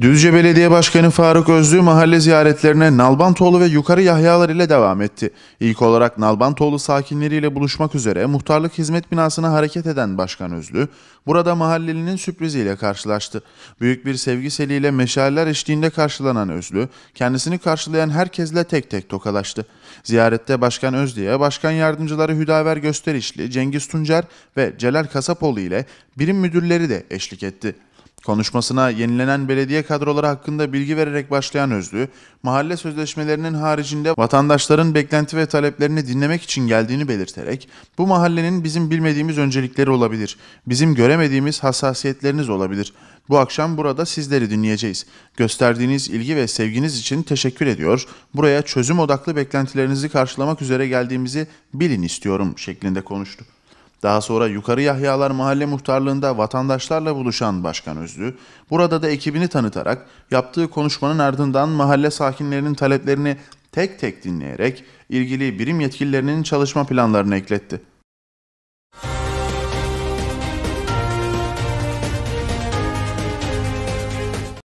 Düzce Belediye Başkanı Faruk Özlü mahalle ziyaretlerine Nalbantoğlu ve Yukarı Yahyalar ile devam etti. İlk olarak Nalbantoğlu sakinleriyle buluşmak üzere muhtarlık hizmet binasına hareket eden Başkan Özlü, burada mahallelinin sürpriziyle karşılaştı. Büyük bir sevgiseliyle seliyle meşaleler eşliğinde karşılanan Özlü, kendisini karşılayan herkesle tek tek tokalaştı. Ziyarette Başkan Özlü'ye Başkan Yardımcıları Hüdaver Gösterişli, Cengiz Tuncer ve Celal Kasapoğlu ile birim müdürleri de eşlik etti. Konuşmasına yenilenen belediye kadroları hakkında bilgi vererek başlayan Özlü, mahalle sözleşmelerinin haricinde vatandaşların beklenti ve taleplerini dinlemek için geldiğini belirterek, bu mahallenin bizim bilmediğimiz öncelikleri olabilir, bizim göremediğimiz hassasiyetleriniz olabilir. Bu akşam burada sizleri dinleyeceğiz. Gösterdiğiniz ilgi ve sevginiz için teşekkür ediyor. Buraya çözüm odaklı beklentilerinizi karşılamak üzere geldiğimizi bilin istiyorum şeklinde konuştu. Daha sonra Yukarı Yahyalar Mahalle Muhtarlığı'nda vatandaşlarla buluşan Başkan Özlü, burada da ekibini tanıtarak yaptığı konuşmanın ardından mahalle sakinlerinin taleplerini tek tek dinleyerek ilgili birim yetkililerinin çalışma planlarını ekletti.